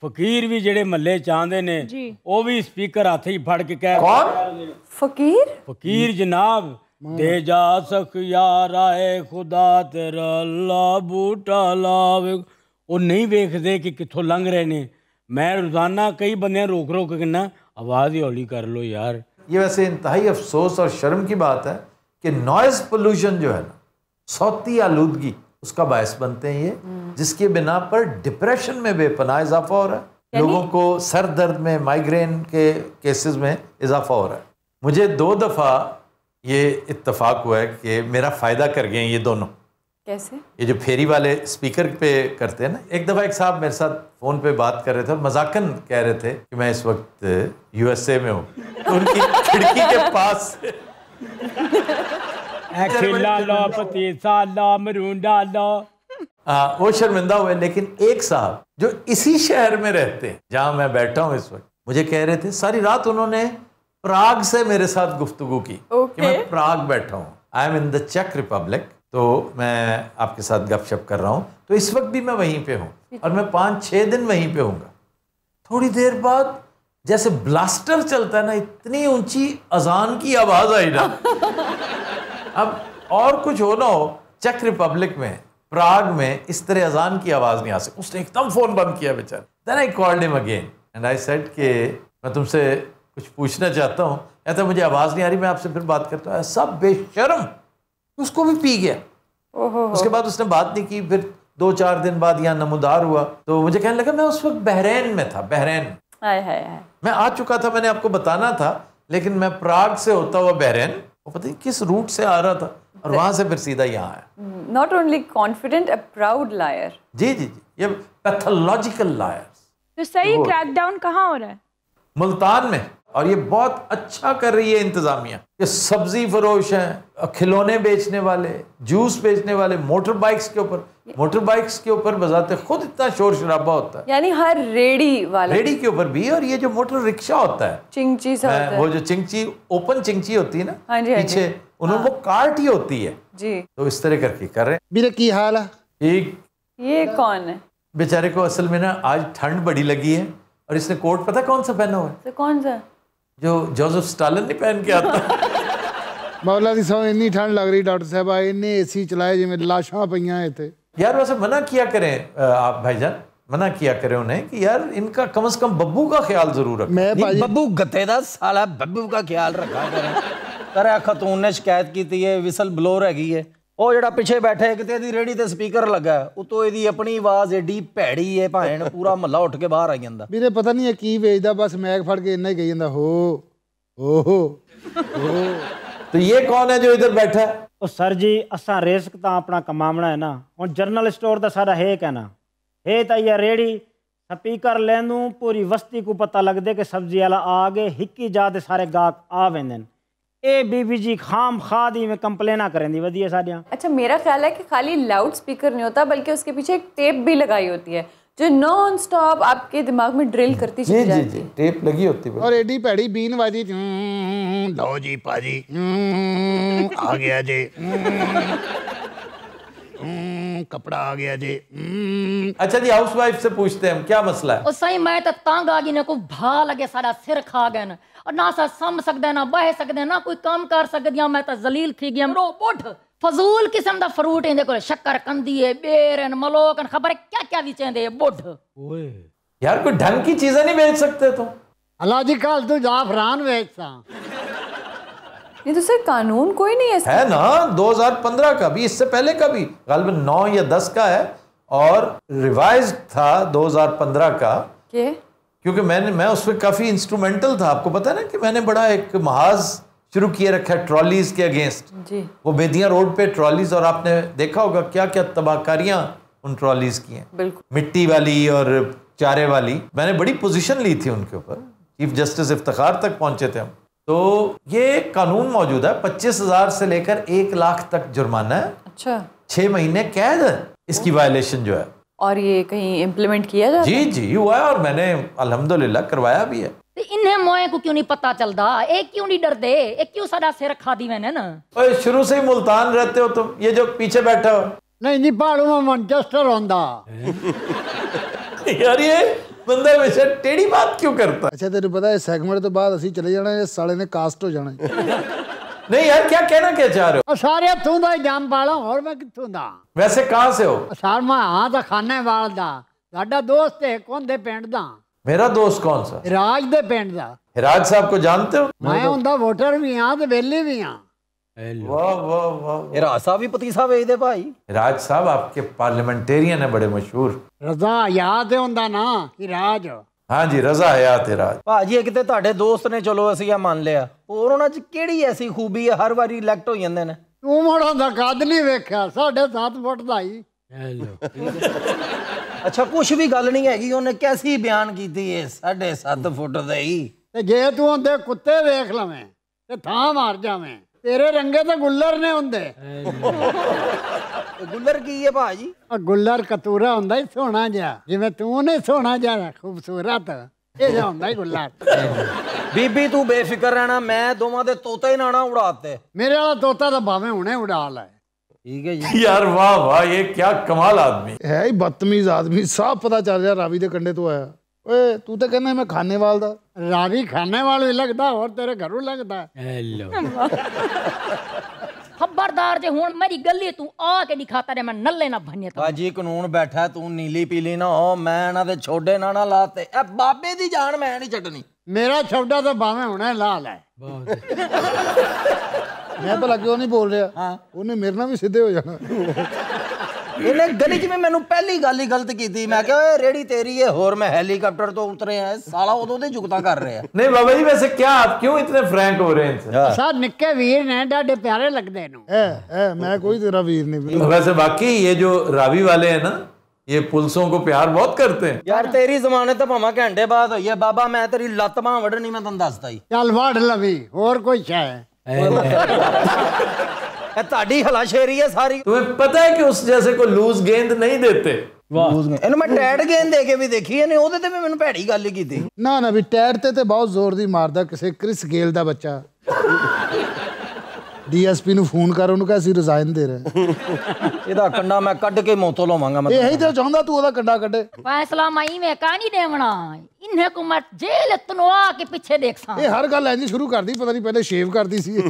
फकीर भी जेडे महल्ले चाहते ने वो भी स्पीकर हाथ ही फड़ के कह ਕੌਣ फकीर ਫਕੀਰ ਜਨਾਬ दे जा सख यार आए खुदा तेरा अल्लाह बूटा लाव वो नहीं वेखते कि कितों लंघ रहे ਨੇ मैं रोजाना कई बंद रोक रोक कहना आवाज़ ही हौली कर लो यार ये वैसे इंतहाई अफसोस और शर्म की बात है कि नॉइज़ पोल्यूशन जो है ना सौती आलूदगी उसका बायस बनते हैं ये हम्म। जिसके बिना पर डिप्रेशन में बेपनाह इजाफा हो रहा है लोगों को सर दर्द में माइग्रेन के केसेस में इजाफा हो रहा है मुझे दो दफ़ा ये इतफाक हुआ है कि मेरा फ़ायदा कर गए ये दोनों कैसे ये जो फेरी वाले स्पीकर पे करते हैं ना एक दफ़ा एक साहब मेरे साथ फ़ोन पे बात कर रहे थे और मजाकन कह रहे थे कि मैं इस वक्त यूएसए में हूँ तो उनकी खिड़की के पास आ, वो शर्मिंदा हुए लेकिन एक साहब जो इसी शहर में रहते हैं जहाँ मैं बैठा हूँ इस वक्त मुझे कह रहे थे सारी रात उन्होंने प्राग से मेरे साथ गुफ्तगु की okay. कि मैं प्राग बैठा हूँ आई एम इन द चेक रिपब्लिक तो मैं आपके साथ गपशप कर रहा हूँ तो इस वक्त भी मैं वहीं पे हूँ और मैं पाँच छः दिन वहीं पे हूँगा थोड़ी देर बाद जैसे ब्लास्टर चलता है ना इतनी ऊंची अजान की आवाज़ आई ना *laughs* अब और कुछ हो ना हो चेक रिपब्लिक में प्राग में इस तरह अजान की आवाज़ नहीं आ सकती उसने एकदम फ़ोन बंद किया बेचारा then I called him again and I said के मैं तुमसे कुछ पूछना चाहता हूँ कहता तो मुझे आवाज़ नहीं आ रही मैं आपसे फिर बात करता हूँ सब बेशरम उसको भी पी गया उसके बाद उसने बात नहीं की फिर दो चार दिन बाद यहाँ नमोदार हुआ तो मुझे कहने लगा मैं उस वक्त बहरेन में था बहरेन मैं आ चुका था मैंने आपको बताना था लेकिन मैं प्राग से होता हुआ बहरेन वो पता नहीं किस रूट से आ रहा था और वहां से फिर सीधा यहाँ आया not only confident a proud liar जी जी जी ये पैथोलॉजिकल लायर तो सही क्रैकडाउन कहाँ हो रहा है मुल्तान में और ये बहुत अच्छा कर रही है इंतज़ामिया ये सब्जी फरोश हैं खिलौने बेचने वाले जूस बेचने वाले मोटर बाइक्स के ऊपर मोटर बाइक्स के ऊपर बजाते खुद इतना शोर शराबा होता है यानी हर रेडी वाले रेडी के ऊपर भी और ये जो मोटर रिक्शा होता है चिंगची सा होता है। वो जो चिंगची ओपन चिंगची होती है ना हाँ जी, हाँ पीछे उन्होंने वो हाँ। कार्ट ही होती है जी तो इस तरह करके कर रहे हैं मेरा की हाल है ये कौन है बेचारे को असल में ना आज ठंड बड़ी लगी है और इसने कोट पता कौन सा पहना हुआ है तो कौन सा जो जोसेफ स्टालिन नहीं पहन के आता ਮੌਲਾ ਦੀ ਸੌ ਇੰਨੀ ਠੰਡ ਲੱਗ ਰਹੀ ਡਾਕਟਰ ਸਾਹਿਬ ਆ ਇੰਨੇ ਏਸੀ चलाए ਜਿਵੇਂ लाशा ਪਈਆਂ ਇੱਥੇ यार वैसे मना किया करें आप भाईजान मना किया करें उन्हें कि यार इनका कम से कम बब्बू का ख्याल जरूर रखें मैं बब्बू गते दा साला बब्बू का ख्याल रखा करें करे खतून ने शिकायत की थी ये विसल ब्लोर हैगी है ਉਹ ਜਿਹੜਾ ਪਿੱਛੇ ਬੈਠਾ ਇੱਕ ਤੇ ਇਹਦੀ ਰੇੜੀ ਤੇ ਸਪੀਕਰ ਲੱਗਾ ਉਤੋਂ ਇਹਦੀ ਆਪਣੀ ਆਵਾਜ਼ ਏਡੀ ਭੈੜੀ ਏ ਭਾਣ ਪੂਰਾ ਮਹੱਲਾ ਉੱਠ ਕੇ ਬਾਹਰ ਆ ਜਾਂਦਾ ਵੀਰੇ ਪਤਾ ਨਹੀਂ ਇਹ ਕੀ ਵੇਚਦਾ ਬਸ ਮੈਗ ਫੜ ਕੇ ਇੰਨਾ ਹੀ ਕਹੀ ਜਾਂਦਾ ਹੋ ਓਹੋ तो ये कौन है जो इधर बैठा है तो सर जी असा रिस्क तो अपना कमावना है ना हम जर्नल स्टोर तो सारा हेक है हे तो यह रेड़ी स्पीकर लैनू पूरी वस्ती को पता लगते कि सब्जी वाला आ गए हिक्की जाते सारे गाहक आ वेंदन ਇਹ ਬੀਬੀ ਜੀ ਖਾਮ ਖਾਦੀ ਵਿੱਚ ਕੰਪਲੇਨਾ ਕਰਨ ਵਧੀਆ ਸਾਡੀਆਂ अच्छा मेरा ख्याल है कि खाली लाउड स्पीकर नहीं होता बल्कि उसके पीछे एक टेप भी लगाई होती है जो नॉन स्टॉप आपके दिमाग में ड्रिल करती चली जाती है टेप लगी होती है और एडी पैडी बीन वाजी हम्म, हम्म, हम्म, लो जी पाजी आ गया जी हम्म, कपड़ा आ गया जी हम्म। अच्छा जी हाउस वाइफ से पूछते हैं क्या मसला है सही मैं तो तंग आ गई ना को भा लगे सारा सिर खा गए और ना सा सम सकदे ना बह सकदे ना कोई काम कर सकदियां मैं तो जलील थी गई रोबोट फजूल किस्म दा फ्रूट इंदे कोल शक्कर कंदी है बेर है मलोक खबर है क्या क्या भी चेंदे बुढ़ यार कोई ढंग की चीजें नहीं बेच सकते तो अल्लाह जी कल तू जाफरान बेचता नहीं तो सर कानून कोई नहीं है है ना 2015 का भी इससे पहले का भी गलत नौ या दस का है और रिवाइज था 2015 का के? क्योंकि मैंने मैं उस पर काफ़ी इंस्ट्रूमेंटल था आपको पता ना कि मैंने बड़ा एक महाज शुरू किए रखा है ट्रॉलीज के अगेंस्ट जी वो बेदिया रोड पे ट्रॉलीज और आपने देखा होगा क्या क्या तबाहकारियां उन ट्रॉलीज की हैं बिल्कुल मिट्टी वाली और चारे वाली मैंने बड़ी पोजीशन ली थी उनके ऊपर चीफ जस्टिस इफ्तार तक पहुंचे थे हम तो ये कानून मौजूद है पच्चीस हजार से लेकर एक लाख तक जुर्माना है अच्छा छह महीने कैद है इसकी वायलेशन जो है और ये कहीं इम्प्लीमेंट किया जाता जी जी हुआ है और मैंने अल्हम्दुलिल्लाह करवाया भी है इन्हें मोए को क्यों नहीं पता चलता एक क्यों नहीं डरते एक क्यों सारा सिर खा दी मैंने ना शुरू से ही मुल्तान रहते हो तुम ये जो पीछे बैठे हो नहीं जी पहाड़ों में मैनचेस्टर होता यार ये ਬੰਦਾ ਹਮੇਸ਼ਾ ਟੇੜੀ ਬਾਤ ਕਿਉਂ ਕਰਦਾ ਅੱਛਾ ਤੈਨੂੰ ਪਤਾ ਹੈ ਸੈਗਮੈਂਟ ਤੋਂ ਬਾਅਦ ਅਸੀਂ ਚਲੇ ਜਾਣਾ ਇਹ ਸਾਲੇ ਨੇ ਕਾਸਟ ਹੋ ਜਾਣਾ नहीं यार क्या कहना क्या चाह रहे हो सारे तू तो जाम पाला और मैं कितों दा वैसे कहां से हो सर मैं हां दा खाने वाल दा ਸਾਡਾ ਦੋਸਤ ਹੈ ਕੌਣ ਦੇ ਪਿੰਡ ਦਾ ਮੇਰਾ ਦੋਸਤ ਕੌਣ ਸਾ ਰਾਜ ਦੇ ਪਿੰਡ ਦਾ ਰਾਜ ਸਾਹਿਬ ਕੋ ਜਾਣਦੇ ਹੋ ਮੈਂ ਹੁੰਦਾ ਵੋਟਰ ਵੀ ਆ ਤੇ ਵੇਲੇ ਵੀ ਆ वाह वाह वाह राज साहब भी पति साहब ਇਹਦੇ ਭਾਈ ਰਾਜ ਸਾਹਿਬ ਆਪਕੇ ਪਾਰਲੀਮੈਂਟੇਰੀਅਨ ਹੈ ਬੜੇ ਮਸ਼ਹੂਰ ਰਜ਼ਾ ਹਯਾਤ ਹੈ ਹੁੰਦਾ ਨਾ ਕਿ ਰਾਜ ਹਾਂਜੀ ਰਜ਼ਾ ਹਯਾਤ ਹੈ ਰਾਜ ਭਾਜੀ ਇਹ ਕਿਤੇ ਤੁਹਾਡੇ ਦੋਸਤ ਨੇ ਚਲੋ ਅਸੀਂ ਇਹ ਮੰਨ ਲਿਆ ਹੋਰ ਉਹਨਾਂ 'ਚ ਕਿਹੜੀ ਐਸੀ ਖੂਬੀ ਹੈ ਹਰ ਵਾਰੀ ਇਲੈਕਟ ਹੋ ਜਾਂਦੇ ਨੇ ਤੂੰ ਮੋੜਾਂ ਦਾ ਕੱਦ ਨਹੀਂ ਵੇਖਿਆ ਸਾਡੇ 7 ਫੁੱਟ ਦਾ ਹੀ ਅੱਛਾ ਕੁਝ ਵੀ ਗੱਲ ਨਹੀਂ ਹੈਗੀ ਉਹਨੇ ਕੈਸੀ ਬਿਆਨ ਕੀਤੀ ਹੈ 7.5 ਫੁੱਟ ਦਾ ਹੀ ਤੇ ਜੇ ਤੂੰ ਉਹਦੇ ਕੁੱਤੇ ਵੇਖ ਲਵੇਂ ਤੇ ਥਾਂ ਮਾਰ ਜਾਵੇਂ ਤੇਰੇ ਰੰਗੇ ਤਾਂ ਗੁੱਲਰ ਨੇ ਹੁੰਦੇ ਗੁੱਲਰ ਕੀ ਹੈ ਭਾਜੀ ਆ ਗੁੱਲਰ ਕਤੂਰਾ ਹੁੰਦਾ ਹੀ ਸੋਹਣਾ ਜਿਹਾ ਜਿਵੇਂ ਤੂੰ ਨੇ ਸੋਹਣਾ ਜਿਹਾ ਖੂਬਸੂਰਤ ਇਹ ਜਿਹਾ ਹੁੰਦਾ ਹੀ ਗੁੱਲਰ ਬੀਬੀ ਤੂੰ ਬੇਫਿਕਰ ਰਹਿਣਾ ਮੈਂ ਦੋਵਾਂ ਦੇ ਤੋਤੇ ਨਾਣਾ ਉਡਾਤੇ ਮੇਰੇ ਵਾਲਾ ਤੋਤਾ ਤਾਂ ਭਾਵੇਂ ਹੁਣੇ ਉਡਾ ਲੈ ਠੀਕ ਹੈ ਜੀ ਯਾਰ ਵਾਹ ਵਾਹ ਇਹ ਕੀ ਕਮਾਲ ਆਦਮੀ ਹੈ ਬਤਮੀਜ਼ ਬਦਤਮੀਜ਼ ਆਦਮੀ ਸਾਫ ਪਤਾ ਚੱਲ ਰਿਹਾ ਰਾਵੀ ਦੇ ਕੰਡੇ ਤੋਂ ਆਇਆ ਓਏ ਤੂੰ ਤਾਂ ਕਹਿੰਦਾ ਮੈਂ ਖਾਨੇਵਾਲ ਦਾ ਰਾਵੀ ਖਾਨੇਵਾਲ ਵੀ ਲੱਗਦਾ ਹੋਰ ਤੇਰੇ ਘਰੋਂ ਲੱਗਦਾ ਹੈਲੋ खबरदार जे हुन मेरी गली तू आ के दिखाता रे मैं नल्ले ना भन्ने बाजी कानून बैठा तू नीली पीली ना हो मैं ना ते छोड़े ना ना लाते ए बाबे दी जान मैं नहीं छटनी मेरा छोड़ा तो बावे होना लाल है मैं तो लगे नहीं बोल रहा हां उन्हें मेरे ना भी सीधे हो जाना ਇਹਨੇ ਗਲੀ 'ਚ ਮੈਨੂੰ ਪਹਿਲੀ ਗੱਲ ਹੀ ਗਲਤ ਕੀਤੀ ਮੈਂ ਕਿਹਾ ਓਏ ਰੇੜੀ ਤੇਰੀ ਏ ਹੋਰ ਮੈਂ ਹੈਲੀਕਾਪਟਰ ਤੋਂ ਉਤਰੇ ਆ ਸਾਲਾ ਉਦੋਂ ਦੇ ਜੁਗਤਾ ਕਰ ਰਿਹਾ ਨਹੀਂ ਬਾਬਾ ਜੀ ਵੈਸੇ ਕੀ ਆਪ ਕਿਉਂ ਇਤਨੇ ਫਰੈਂਕ ਹੋ ਰਹੇ ਹੋ ਸਾਹ ਨਿੱਕੇ ਵੀਰ ਨੇ ਡਾਡੇ ਪਿਆਰੇ ਲੱਗਦੇ ਨੂੰ ਐ ਐ ਮੈਂ ਕੋਈ ਤੇਰਾ ਵੀਰ ਨਹੀਂ ਵੈਸੇ ਬਾਕੀ ਇਹ ਜੋ ਰਾਵੀ ਵਾਲੇ ਹੈ ਨਾ ये ਪੁਲਸੋਂ को प्यार बहुत करते हैं यार तेरी ਤਾਂ तो भावा घंटे बाद हुई है बाबा मैं तेरी लत भां वड़नी मैं तेन दसदा ही चल वड़ लवी और कुछ है ਇਹ ਤੁਹਾਡੀ ਹਲਾਸ਼ੇਰੀ ਹੈ ਸਾਰੀ तुम्हें ਪਤਾ ਹੈ ਕਿ ਉਸ ਜੈਸੇ ਕੋ ਲੂਜ਼ ਗੇਂਦ ਨਹੀਂ ਦਿੰਦੇ ਲੂਜ਼ ਇਹਨੂੰ ਮੈਂ ਟੈਟ ਗੇਂਦ ਦੇ ਕੇ ਵੀ ਦੇਖੀ ਇਹਨੇ ਉਹਦੇ ਤੇ ਵੀ ਮੈਨੂੰ ਭੈੜੀ ਗੱਲ ਹੀ ਕੀਤੀ ਨਾ ਨਾ ਵੀ ਟੈਟ ਤੇ ਤੇ ਬਹੁਤ ਜ਼ੋਰ ਦੀ ਮਾਰਦਾ ਕਿਸੇ ਕ੍ਰਿਸ ਗੇਲ ਦਾ ਬੱਚਾ ਡੀਐਸਪੀ ਨੂੰ ਫੋਨ ਕਰ ਉਹਨੂੰ ਕਹ ਅਸੀਂ ਰਿਜ਼ਾਈਨ ਦੇ ਰਹੇ ਇਹਦਾ ਕੰਡਾ ਮੈਂ ਕੱਢ ਕੇ ਮੌਤੋਂ ਲਵਾਂਗਾ ਮੈਂ ਇਹ ਹੀ ਤੇ ਚਾਹੁੰਦਾ ਤੂੰ ਉਹਦਾ ਕੰਡਾ ਕੱਢੇ ਫੈਸਲਾ मई ਮੈਂ ਕਾ ਨਹੀਂ ਦੇਵਣਾ को ਕੋ जेल ਜੇਲ ਤਨਵਾ ਕੇ ਪਿੱਛੇ ਦੇਖਸਾਂ ਇਹ ਹਰ ਗੱਲ ਐਂ ਜੀ ਸ਼ੁਰੂ ਕਰਦੀ ਪਤਾ ਨਹੀਂ ਪਹਿਲੇ ਸ਼ੇਵ ਕਰਦੀ ਸੀ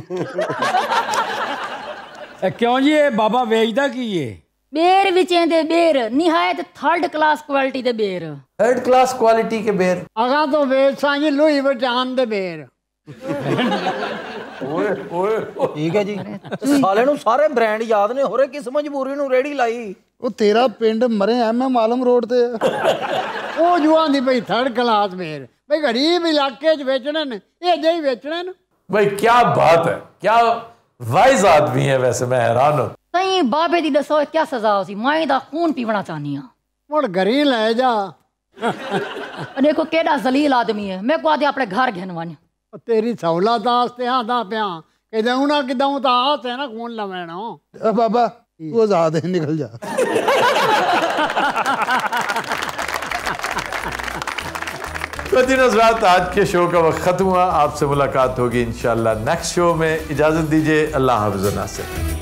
ਇਹ ਕਿਉਂ ਜੀ ਇਹ ਬਾਬਾ ਵੇਚਦਾ ਕੀ ਏ ਬੇਰ ਵਿੱਚ ਇਹਦੇ ਬੇਰ ਨਿਹਾਇਤ ਥਰਡ ਕਲਾਸ ਕੁਆਲਿਟੀ ਦੇ ਬੇਰ ਥਰਡ ਕਲਾਸ ਕੁਆਲਿਟੀ ਕੇ ਬੇਰ ਅਗਾ ਤੋਂ ਬੇਰ ਸਾਂਝੀ ਲੋਹੀ ਵਟਾਨ ਦੇ ਬੇਰ ਓਏ ਓਏ ਠੀਕ ਹੈ ਜੀ ਸਾਲੇ ਨੂੰ ਸਾਰੇ ਬ੍ਰਾਂਡ ਯਾਦ ਨੇ ਹੋਰੇ ਕਿਸ ਮਜਬੂਰੀ ਨੂੰ ਰੇੜੀ ਲਾਈ ਉਹ ਤੇਰਾ ਪਿੰਡ ਮਰੇ ਐਮ ਮਾਲਮ ਰੋਡ ਤੇ ਉਹ ਜੁਆਂ ਦੀ ਭਈ ਥਰਡ ਕਲਾਸ ਬੇਰ ਭਈ ਗਰੀਬ ਇਲਾਕੇ 'ਚ ਵੇਚਣਨ ਇਹ ਜੇ ਹੀ ਨੇ ਭਈ ਕੀ ਬਾਤ ਹੈ ਕੀ वाइज आदमी है वैसे मैं हैरान हूँ सही बाबे दी दसो क्या सजा होसी माई दा खून पीवना चाहनी हां मुड़ गरी ले जा अने को केड़ा जलील आदमी है मैं को आदे अपने घर घेन वन तेरी सौला सहुलत आस्ते आदा प्या कहदे उना किदऊ ता आस है ना खून लवेणो बाबा तू आजाद है निकल जा *laughs* तो जी नजरात आज के शो का वक्त ख़त्म हुआ आपसे मुलाकात होगी इन नेक्स्ट शो में इजाज़त दीजिए अल्लाह हाफिज़ नासिर